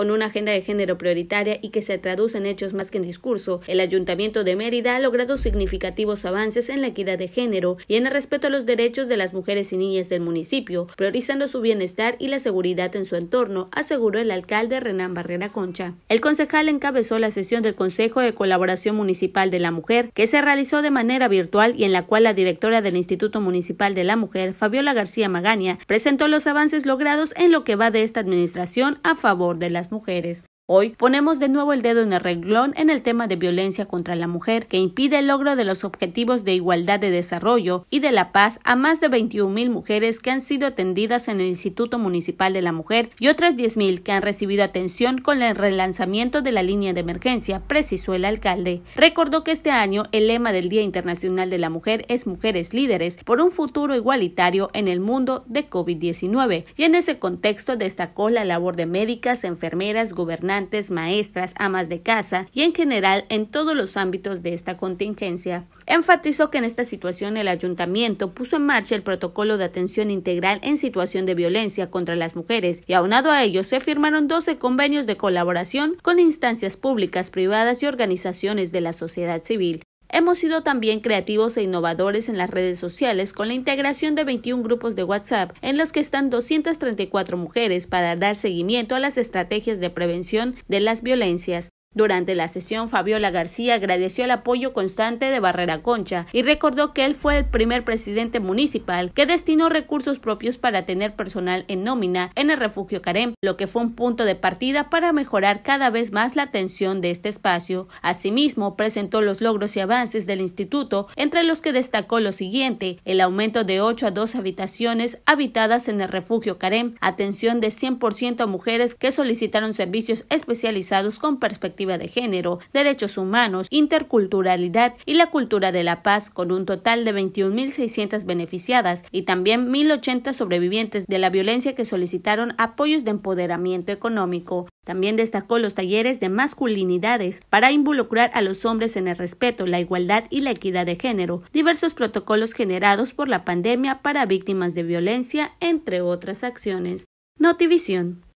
con una agenda de género prioritaria y que se traduce en hechos más que en discurso, el Ayuntamiento de Mérida ha logrado significativos avances en la equidad de género y en el respeto a los derechos de las mujeres y niñas del municipio, priorizando su bienestar y la seguridad en su entorno, aseguró el alcalde Renán Barrera Concha. El concejal encabezó la sesión del Consejo de Colaboración Municipal de la Mujer, que se realizó de manera virtual y en la cual la directora del Instituto Municipal de la Mujer, Fabiola García Magaña, presentó los avances logrados en lo que va de esta administración a favor de las mujeres Hoy ponemos de nuevo el dedo en el renglón en el tema de violencia contra la mujer que impide el logro de los objetivos de igualdad de desarrollo y de la paz a más de 21.000 mujeres que han sido atendidas en el Instituto Municipal de la Mujer y otras 10.000 que han recibido atención con el relanzamiento de la línea de emergencia, precisó el alcalde. Recordó que este año el lema del Día Internacional de la Mujer es Mujeres Líderes por un futuro igualitario en el mundo de COVID-19 y en ese contexto destacó la labor de médicas, enfermeras, gobernantes, maestras, amas de casa y en general en todos los ámbitos de esta contingencia. Enfatizó que en esta situación el ayuntamiento puso en marcha el protocolo de atención integral en situación de violencia contra las mujeres y aunado a ello se firmaron 12 convenios de colaboración con instancias públicas, privadas y organizaciones de la sociedad civil. Hemos sido también creativos e innovadores en las redes sociales con la integración de 21 grupos de WhatsApp en los que están 234 mujeres para dar seguimiento a las estrategias de prevención de las violencias. Durante la sesión, Fabiola García agradeció el apoyo constante de Barrera Concha y recordó que él fue el primer presidente municipal que destinó recursos propios para tener personal en nómina en el refugio Carem, lo que fue un punto de partida para mejorar cada vez más la atención de este espacio. Asimismo, presentó los logros y avances del instituto, entre los que destacó lo siguiente, el aumento de 8 a dos habitaciones habitadas en el refugio Carem, atención de 100% a mujeres que solicitaron servicios especializados con perspectiva de género, derechos humanos, interculturalidad y la cultura de la paz, con un total de 21.600 beneficiadas y también 1.080 sobrevivientes de la violencia que solicitaron apoyos de empoderamiento económico. También destacó los talleres de masculinidades para involucrar a los hombres en el respeto, la igualdad y la equidad de género, diversos protocolos generados por la pandemia para víctimas de violencia, entre otras acciones. Notivisión.